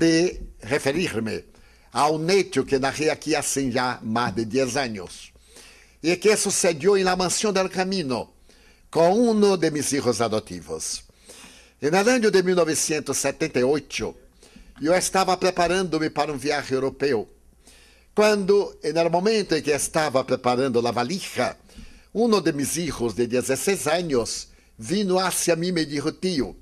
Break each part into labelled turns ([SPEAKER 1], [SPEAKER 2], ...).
[SPEAKER 1] de referir a ao neto que narré aqui hace já mais de 10 anos e que sucedeu em la mansión del camino com um de mis filhos adotivos. En el año de 1978, estava preparando-me para um viaje europeu quando no momento em que estava preparando a valija, um de mis filhos de 16 anos, vino hacia mim e me disse: Tio,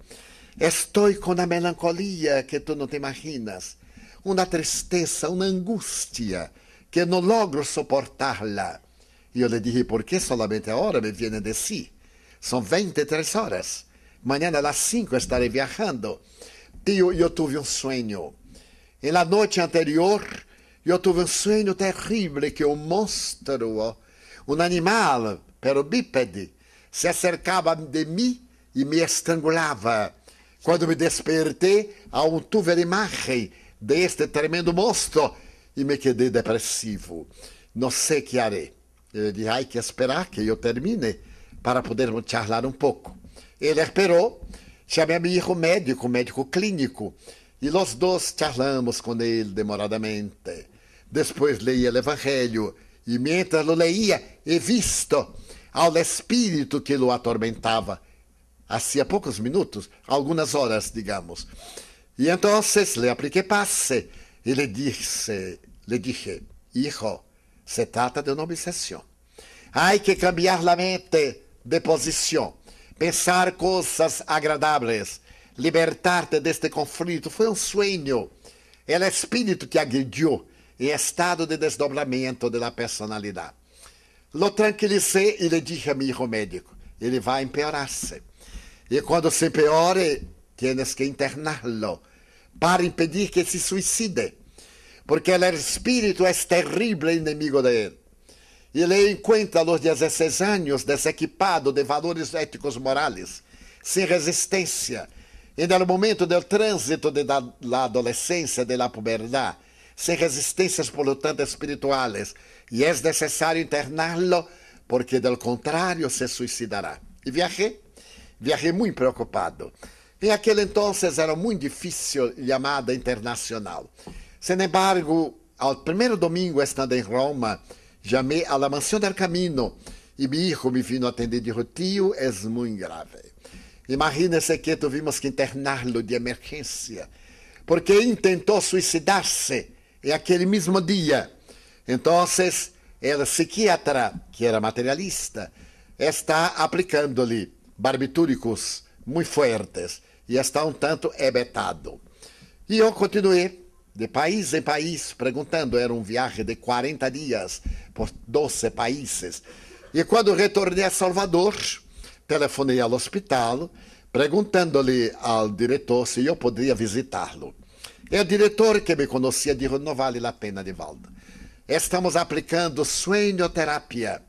[SPEAKER 1] Estou com uma melancolia que tu não te imaginas, uma tristeza, uma angústia que não logro suportá-la. E eu lhe dije, por que solamente agora me viene de si? São 23 horas. Manhã às 5 estarei viajando. Tio, eu tive um sonho. E na noite anterior, eu tive um sonho terrível que um monstro, um animal, pero bípede, se acercava de mim e me estrangulava. Quando me despertei, ao tuve a imagem deste tremendo monstro e me quedei depressivo. Não sei que haré. Ele disse, ai, que esperar que eu termine para podermos charlar um pouco. Ele esperou, chamei a meu hijo médico, médico clínico, e nós dois charlamos com ele demoradamente. Depois leia o Evangelho, e mientras lo leía, he visto ao espírito que o atormentava há poucos minutos, algumas horas, digamos. E então, le apliquei passe e lhe disse, le dije, hijo, se trata de uma obsessão. Hay que cambiar la mente de posição, pensar coisas agradáveis, libertar-te deste conflito. Foi um sueño. o espírito que agrediu en estado de desdobramento de la personalidad. Lo tranquilicé e le dije a meu hijo médico, ele vai empeorar-se e quando se peore, tienes que internarlo para impedir que se suicide, porque espírito é es terrible enemigo de él. Ele encontra encuentra a 16 anos desequipado de valores éticos morais, sem resistência, E no momento do trânsito de adolescência la adolescencia, de la pubertad, sem resistências, portanto, espirituais, e é necessário interná-lo, porque, do contrário, se suicidará. E viajei viajei muito preocupado. Em aquele então era muito difícil chamada internacional. Sin embargo, ao primeiro domingo estando em Roma, chamei a la mansión del camino e meu hijo me vino atender de tío, é muito grave. Imagínese que tuvimos que interná-lo de emergência, porque suicidar-se em aquele mesmo dia, então a psiquiatra, que era materialista, está aplicando-lhe barbitúricos muito fortes e está um tanto ebetado. E eu continuei de país em país perguntando. Era um viagem de 40 dias por 12 países. E quando retornei a Salvador, telefonei ao hospital perguntando-lhe ao diretor se eu poderia visitá-lo. E é o diretor que me conhecia disse: não vale a pena, Divaldo. Estamos aplicando terapia.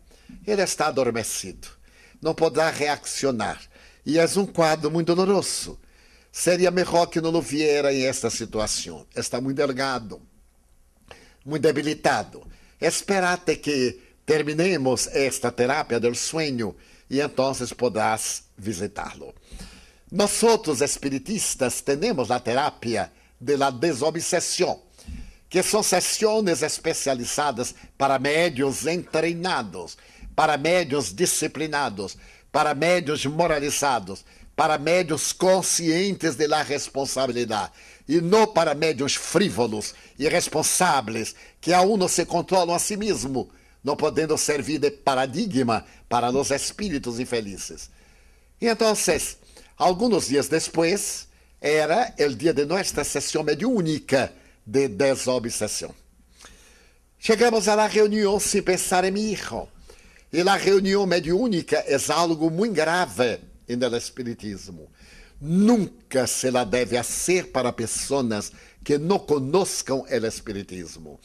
[SPEAKER 1] Ele está adormecido não poderá reaccionar. E é um quadro muito doloroso. Seria melhor que não lo viera em esta situação. Está muito delgado, muito debilitado. até que terminemos esta terapia do sonho e então podrás visitá-lo. Nós outros espiritistas temos a terapia de la desobsessão, que são sessões especializadas para médios treinados para médios disciplinados, para médios moralizados, para médios conscientes de la responsabilidade e não para médios frívolos, irresponsáveis, que a não se controlam a si mesmo, não podendo servir de paradigma para os espíritos infelizes. E Então, alguns dias depois, era o dia de nossa sessão mediúnica de desobsessão. Chegamos à reunião sem pensar em meu hijo. E a reunião mediúnica é algo muito grave no espiritismo. Nunca se la deve fazer para pessoas que não conozcam o espiritismo.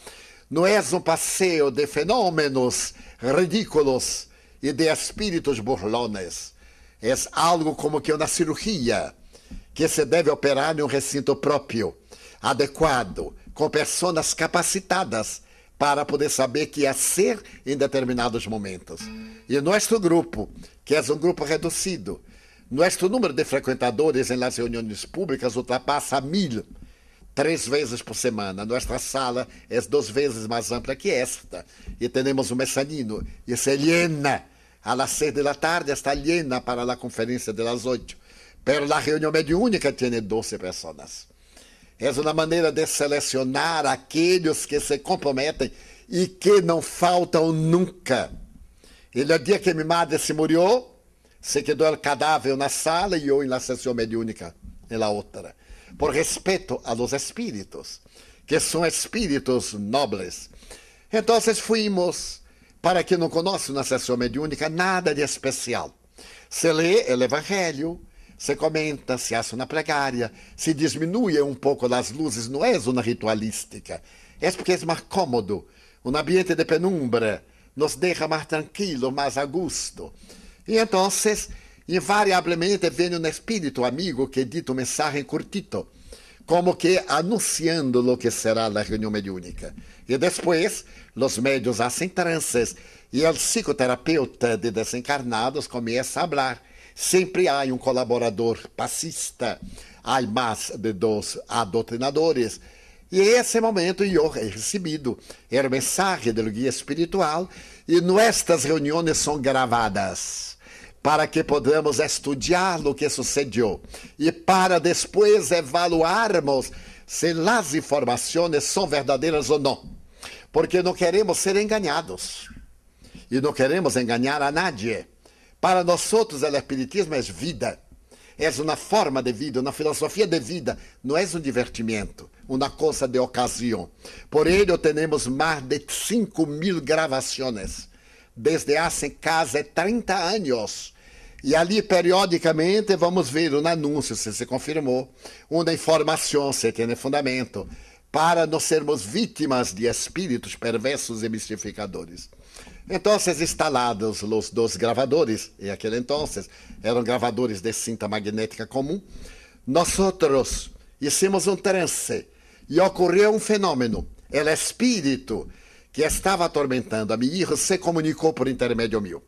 [SPEAKER 1] Não é um passeio de fenômenos ridículos e de espíritos burlones. É algo como que uma cirurgia que se deve operar em um recinto próprio, adequado, com pessoas capacitadas para poder saber que é ser em determinados momentos. E nosso grupo, que é um grupo reduzido, nosso número de frequentadores em las reuniões públicas ultrapassa mil três vezes por semana. Nossa sala é duas vezes mais ampla que esta. E temos um mezanino. E se é llena a las seis da tarde, está llena para a conferência de las oito. Pero a reunião mediúnica tem 12 pessoas. És uma maneira de selecionar aqueles que se comprometem e que não faltam nunca. E no dia que minha madre se muriu, se quedou o cadáver na sala e eu na sessão mediúnica, na outra. Por respeito a los espíritos, que são espíritos nobres. Então, fuimos para quem não conhece na sessão mediúnica nada de especial. Se lê o Evangelho, se comenta, se hace na pregária, se diminui um pouco as luzes, não é zona ritualística, É porque é mais cómodo, Um ambiente de penumbra nos deja mais tranquilo, mais a gusto. E então, invariablemente vem um espírito amigo que dita um mensagem curtito, como que anunciando o que será a reunião mediúnica. E depois, os médios hacen trances e o psicoterapeuta de desencarnados começa a falar. Sempre há um colaborador passista, há mais de dos adotrinadores. E esse momento eu recebido o mensagem do guia espiritual e nossas reuniões são gravadas para que podamos estudar o que sucedeu e para depois evaluarmos se as informações são verdadeiras ou não. Porque não queremos ser enganados e não queremos enganar a nadie. Para nós outros, o é espiritismo é vida. É uma forma de vida, uma filosofia de vida. Não é um divertimento, uma coisa de ocasião. Por ele, temos mais de 5 mil gravações. Desde há quase 30 é anos. E ali, periodicamente, vamos ver um anúncio, se se confirmou, uma informação, se tem fundamento para não sermos vítimas de espíritos perversos e mistificadores. Então, instalados os dois gravadores, e aquele então eram gravadores de cinta magnética comum, nós hicimos um trance e ocorreu um fenômeno. El espírito que estava atormentando a minha irmã se comunicou por intermédio meu.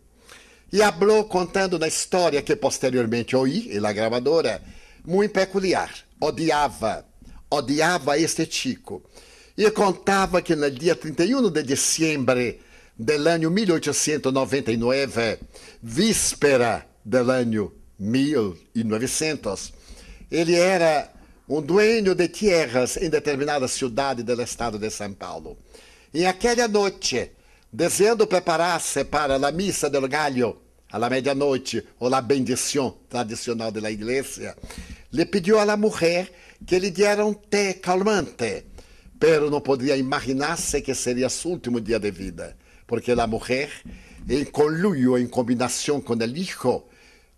[SPEAKER 1] E falou contando na história que posteriormente ouvi, e na gravadora, muito peculiar. Odiava odiava este Chico. E contava que no dia 31 de dezembro do ano 1899, víspera do ano 1900, ele era um dueño de terras em determinada cidade do estado de São Paulo. E aquela noite, desejando preparar-se para a missa do galho, à meia-noite, ou a bendição tradicional da igreja, le pediu à la mujer que lhe diera um té calmante, pero não podia imaginar-se que seria seu último dia de vida, porque a mulher, em conluio, em combinação com o hijo,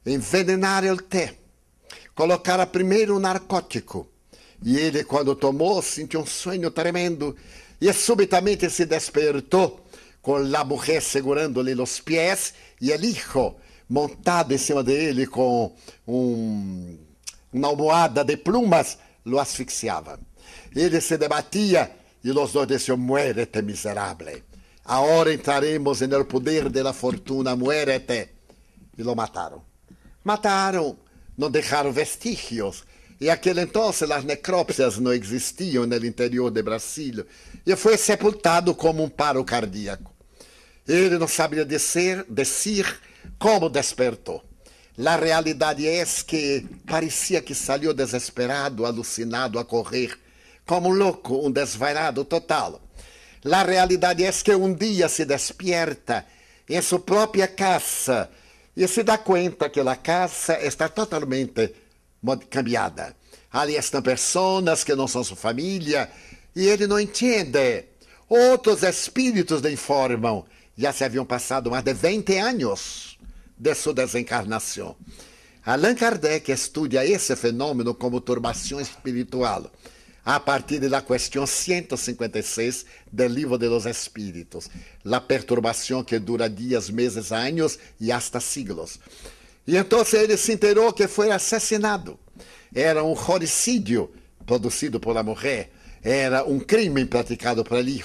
[SPEAKER 1] envenenara o té, colocara primeiro um narcótico, e ele, quando tomou, sentiu um sonho tremendo e subitamente se despertou com a mulher segurando-lhe os pés e o hijo montado em cima dele com um uma almohada de plumas lo asfixiava. Ele se debatia e os dois diziam: Muérete, miserável. Agora entraremos no poder da fortuna, muérete. E lo mataram. Mataram, não deixaram vestígios. E aquele então as necrópsias não existiam no interior de Brasil. E foi sepultado como um paro cardíaco. Ele não sabia dizer, dizer como despertou. La realidade é que parecia que saiu desesperado, alucinado, a correr, como louco, um desvairado total. La realidade é que um dia se despierta em sua própria casa e se dá conta que a casa está totalmente cambiada. Ali estão pessoas que não são sua família e ele não entende. Outros espíritos lhe informam. Já se haviam passado mais de 20 anos de sua desencarnação. Allan Kardec estudia esse fenômeno como turbação espiritual, a partir da questão 156 do Livro de los Espíritos, la perturbação que dura dias, meses, anos e hasta siglos. E então ele se enterou que foi assassinado. Era um homicídio produzido pela mulher, era um crime praticado por ele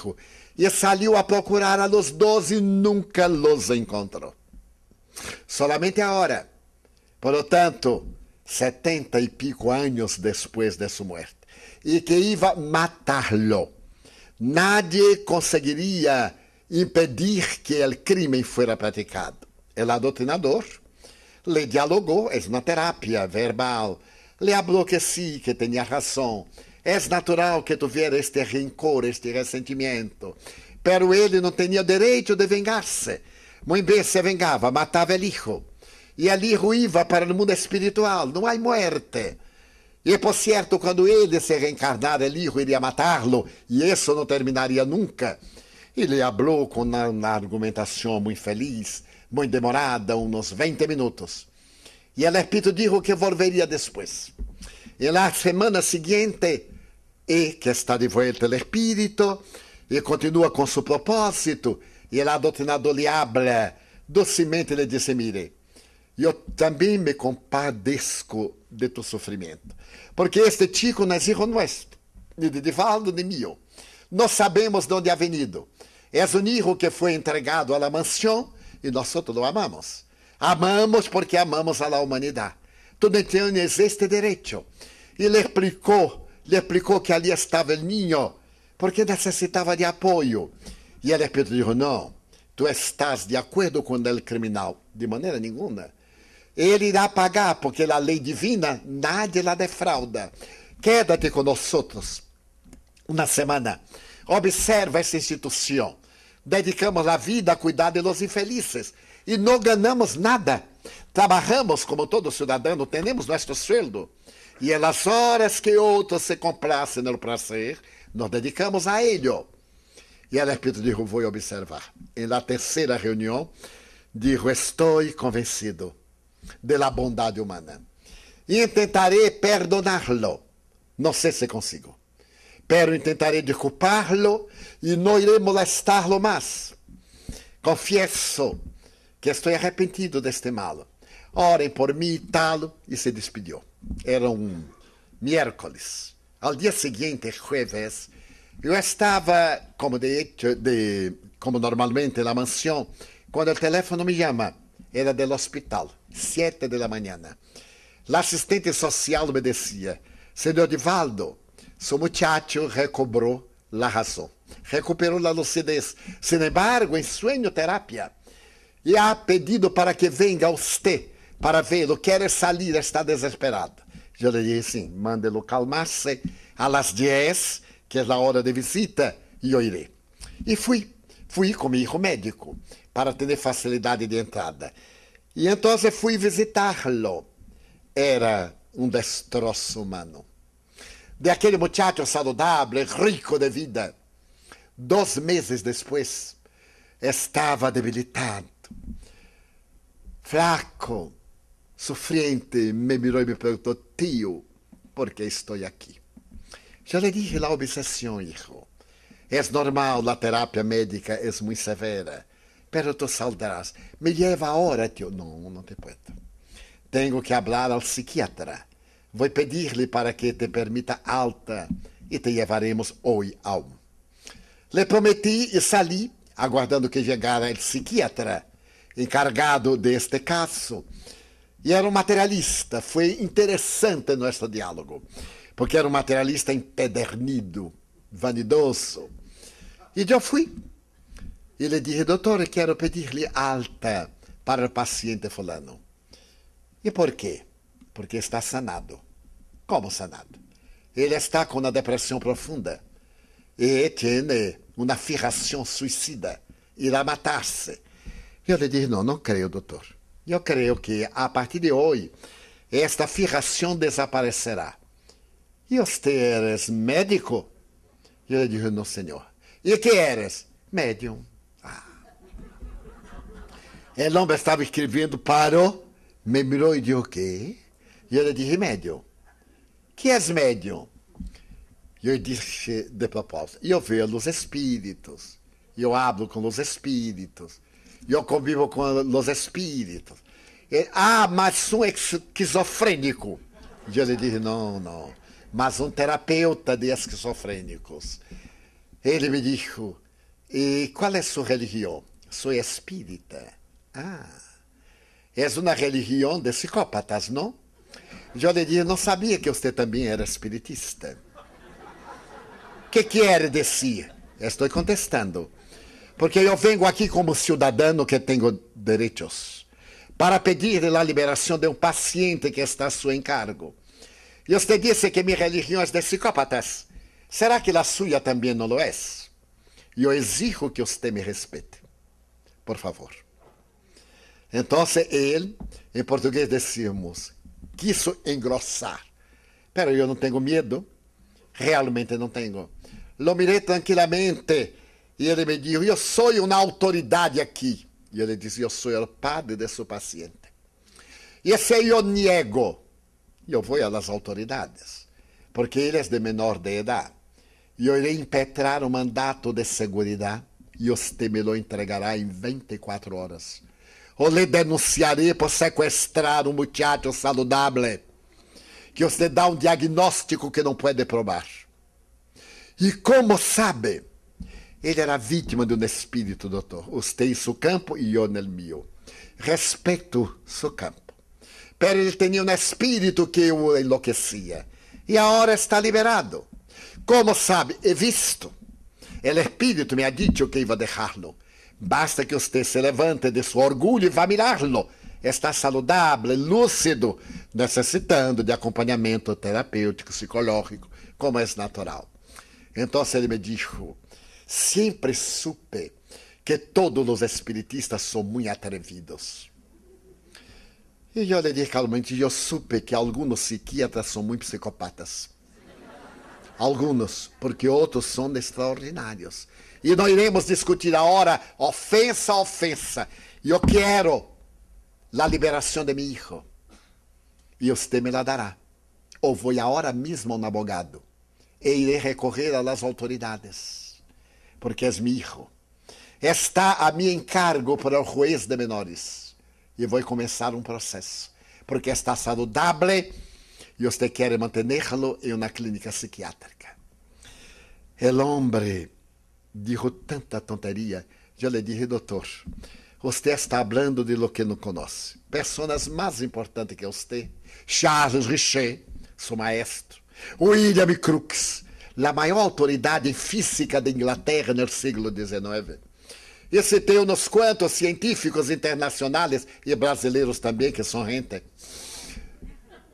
[SPEAKER 1] e saiu a procurar a los doze e nunca los encontrou. Solamente agora, por lo tanto, setenta e pico anos depois de sua morte e que iba matá-lo, Nadie conseguiria impedir que o crime fosse praticado. O adoctrinador le dialogou, é uma terapia verbal, le falou que sí, que tinha razão, é natural que tuviera este rencor, este ressentimento, pero ele não tinha direito de vingar-se. B se vengava, matava o hijo. E ali ruiva para o mundo espiritual. Não há morte. E por certo, quando ele se reencarnar, o hijo iria matá-lo. E isso não terminaria nunca. Ele falou com uma, uma argumentação muito feliz, muito demorada, uns 20 minutos. E o espírito disse que volveria depois. E na semana seguinte, e eh, que está de volta o espírito, e continua com seu propósito, e el adoctrinado lhe habla, docemente lhe disse, mire, eu também me compadeço de tu sofrimento, porque este chico não é hijo nuestro, ni de Divaldo, ni mío. Nós sabemos de onde ha venido. És um hijo que foi entregado à la mansão e nós lo amamos. Amamos porque amamos a la humanidade. Tu não tienes este direito. Ele le explicou, le explicou que ali estava o niño, porque necessitava de apoio. E ele Pedro disse: não, tu estás de acordo com o criminal. De maneira nenhuma. Ele irá pagar, porque a lei divina, nadie la defrauda. Quédate te conosco uma semana. Observa essa instituição. Dedicamos a vida a cuidar de los infelizes e não ganhamos nada. Trabalhamos como todo cidadão, temos nosso sueldo. E as horas que outros se comprassem no prazer, nos dedicamos a ele. E a é repito de novo, vou observar. Em la terceira reunião, digo, estou convencido de la bondade humana. E tentarei perdonar-lo. Não sei se consigo. Pero tentarei desculpar-lo e não irei molestar-lo mais. confesso que estou arrependido deste mal. Orem por mim e tal. E se despediu. Era um miércoles. Ao dia seguinte, jueves, eu estava, como, de de, como normalmente, na mansão, quando o telefone me chama. Era do hospital, 7 da manhã. O assistente social me dizia: Senhor Divaldo, seu muchacho recobrou a razão, recuperou a lucidez. Sin embargo, em sueño terapia, e há pedido para que venha você para vê-lo. Quer sair, está desesperado. Eu lhe disse: mande-lo calmar-se. A las 10 que é a hora de visita, e eu irei. E fui, fui com meu médico para ter facilidade de entrada. E então fui visitá-lo. Era um destroço humano. De aquele muchacho saudável, rico de vida. Dois meses depois, estava debilitado, fraco, sofrente. Me mirou e me perguntou: Tio, por que estou aqui? Já lhe dije a obsessão, hijo. É normal, a terapia médica é muito severa. Pero tu saldrás. Me lleva agora, tio. Não, não te puedo. Tengo que hablar ao psiquiatra. Vou pedir-lhe para que te permita alta e te levaremos hoje ao. Le prometi e sali, aguardando que chegara o psiquiatra encargado deste caso. E era um materialista. Foi interessante nosso diálogo porque era um materialista empedernido, vanidoso. E eu fui. Ele disse, doutor, quero pedir-lhe alta para o paciente fulano. E por quê? Porque está sanado. Como sanado? Ele está com uma depressão profunda e tem uma firação suicida. Irá matar-se. Eu lhe disse, não, não creio, doutor. Eu creio que a partir de hoje, esta firação desaparecerá. E você eres médico? E ele ah. disse, não, senhor. E que eres? Médium. Ah. El homem estava escrevendo, parou, me mirou e disse, o quê? E ele disse, médium. Que és médium? E eu disse de propósito, eu vejo os espíritos, eu hablo com os espíritos, eu convivo com os espíritos. E, ah, mas sou esquizofrênico. E ele disse, não, não mas um terapeuta de esquizofrênicos. Ele me disse: e qual é sua religião? Sou espírita. Ah, é uma religião de psicópatas, não? Eu lhe disse: não sabia que você também era espiritista. O que quer dizer? Estou contestando. Porque eu venho aqui como cidadão que tenho direitos para pedir a liberação de um paciente que está a seu encargo. E você disse que minha religião é de psicópatas. ¿Será que a sua também não lo é? Eu exijo que você me respete. Por favor. Então, ele, em português, decimos, quis engrossar. Mas eu não tenho medo. Realmente não tenho. Lo miré tranquilamente e ele me disse: Eu sou uma autoridade aqui. E ele disse: Eu sou o padre de seu paciente. E se eu niego eu vou às autoridades, porque eles de menor de idade. Eu irei impetrar o mandato de segurança e você me lo entregará em 24 horas. Eu lhe denunciarei por sequestrar um muchacho saludável, que você dá um diagnóstico que não pode provar. E como sabe, ele era vítima de um espírito, doutor. Você em seu campo e eu no meu. Respeito seu campo pero tinha um espírito que o enlouquecia. E agora está liberado. Como sabe, he é visto. El espírito me ha dicho que iba a dejarlo. Basta que você se levante de seu orgulho e vá mirá-lo. Está saudável, lúcido, necessitando de acompanhamento terapêutico, psicológico, como é natural. Então ele me dijo: sempre supe que todos os espiritistas são muito atrevidos. E yo lhe dije calmamente, eu supe que alguns psiquiatras são muito psicopatas. alguns, porque outros são extraordinários E nós iremos discutir agora ofensa, ofensa. Eu quero a liberação de meu filho. E você me la dará. Ou vou agora mesmo no abogado e irei recorrer às autoridades, porque é meu filho. Está a meu encargo para o juiz de menores e vai começar um processo, porque está saudável e você quer mantê-lo em uma clínica psiquiátrica. O homem dijo tanta tonteria. Eu lhe disse, doutor, você está falando de lo que não conhece. Pessoas mais importantes que você, Charles Richer, seu maestro, William Crookes, a maior autoridade física da Inglaterra no século XIX e citei uns quantos científicos internacionais e brasileiros também que gente,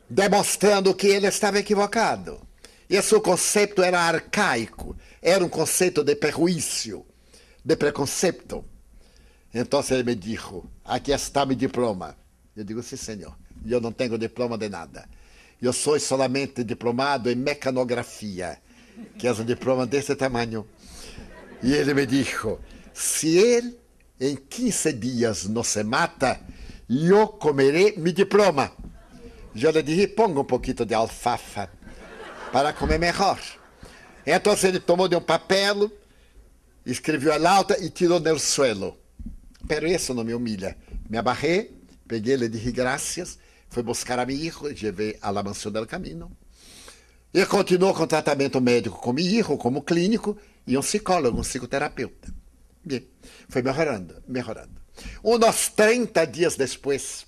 [SPEAKER 1] demonstrando que ele estava equivocado. Esse conceito era arcaico, era um conceito de perjuízo, de preconceito. Então ele me disse: aqui está meu diploma. Eu digo: sim, sí, senhor, eu não tenho diploma de nada. Eu sou solamente diplomado em mecanografia, que é um diploma desse tamanho. E ele me disse: se ele em 15 dias não se mata, eu comerei meu diploma. Eu lhe dije, ponga um pouquinho de alfafa para comer melhor. Então ele tomou de um papel, escreveu a lauta e tirou no suelo. Pero isso não me humilha. Me abarrei, peguei, lhe dije graças, fui buscar a meu filho, levei à la mansão del caminho. E continuou com tratamento médico com meu filho, como clínico, e um psicólogo, um psicoterapeuta foi melhorando, melhorando. Uns 30 dias depois,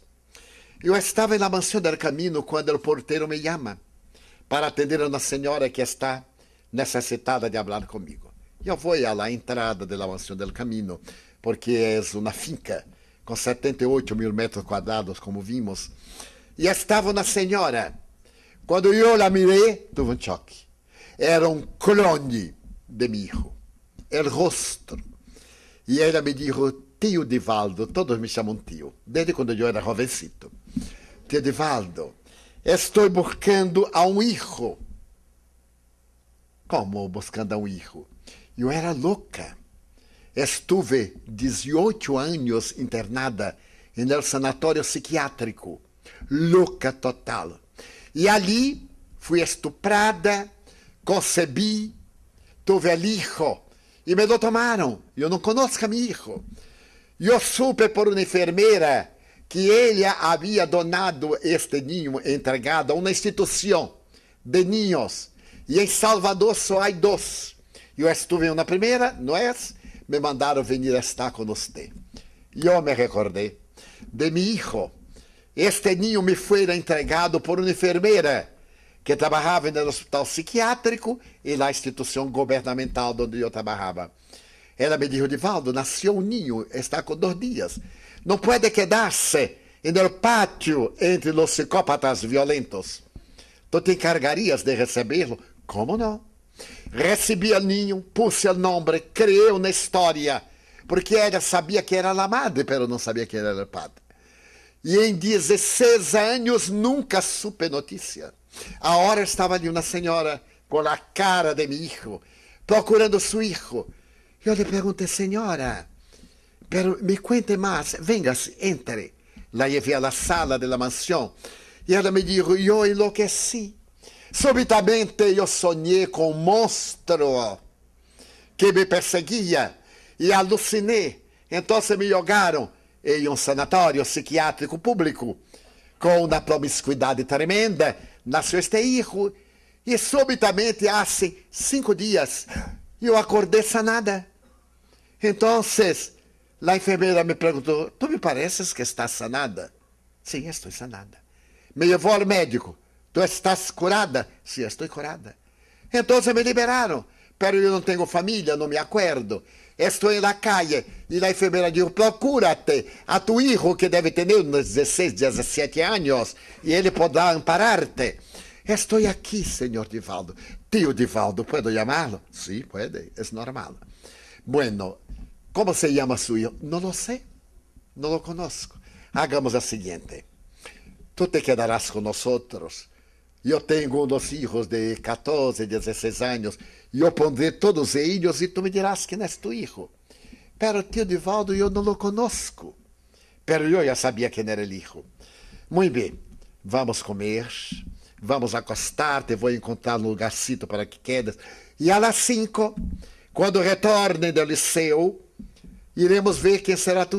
[SPEAKER 1] eu estava na mansão del caminho quando o porteiro me chama para atender a uma senhora que está necessitada de falar comigo. Eu vou à la entrada da mansão del caminho, porque é uma finca com 78 mil metros quadrados, como vimos, e estava uma senhora. Quando eu a mirei, tuve um choque. Era um clone de meu. O rosto e ela me disse: oh, tio Divaldo, todos me chamam tio, desde quando eu era jovencito. Tio Divaldo, estou buscando a um hijo. Como buscando a um hijo? Eu era louca. Estuve 18 anos internada no sanatório psiquiátrico, louca total. E ali fui estuprada, concebi, tive o hijo e me lo tomaram. Eu não conosco meu filho. Eu supe por uma enfermeira que ele havia donado este ninho entregado a uma instituição de ninhos. E em Salvador só há dois. Eu estive na primeira, não é? Me mandaram vir estar conosco. E Eu me recordei de meu filho. Este ninho me foi entregado por uma enfermeira que trabalhava no hospital psiquiátrico e na instituição governamental onde eu trabalhava. Ela me disse, Divaldo, nasceu um ninho, está com dois dias. Não pode quedar-se no pátio entre os psicópatas violentos. Tu te encargarias de recebê-lo? Como não? Recebi o ninho, pus o nome, creio na história, porque ela sabia que era a madre, mas não sabia que era o padre. E em 16 anos nunca supe notícia. Ahora estava ali uma senhora com a cara de mi hijo, procurando seu su hijo. lhe perguntei, senhora, pero me cuente mais. vengas, entre. La llevé a sala de la mansión y ella me disse: Eu enlouqueci. Subitamente eu sonhei com um monstro que me e alucinei. Então se me jogaram em um sanatório psiquiátrico público, com uma promiscuidade tremenda nasceu este hijo. E subitamente, há cinco dias, eu acordei sanada. Então, a enfermeira me perguntou: Tu me pareces que estás sanada? Sim, estou sanada. Me levou ao médico: Tu estás curada? Sim, estou curada. Então, me liberaram. Pero eu não tenho família, não me acordo. Estou é na calle e a enfermeira enfermera procura procúrate a tu hijo que deve ter uns 16, 17 e ele poderá amparar ampararte. Estou é aqui, senhor Divaldo. Tio Divaldo, chamá-lo? Sí, pode. é normal. Bueno, como se llama su hijo? Não lo sei, não lo conozco. Hagamos o seguinte. Tu te quedarás con nosotros eu tenho uns filhos de 14, 16 anos. Eu pondrei todos eles e tu me dirás que és tu hijo. Pero tio Divaldo, eu não o conosco. Pero eu já sabia quem era o filho. Muito bem, vamos comer, vamos acostar-te, vou encontrar um lugarcito para que quedes. E às cinco, quando retornem do liceu, iremos ver quem será tu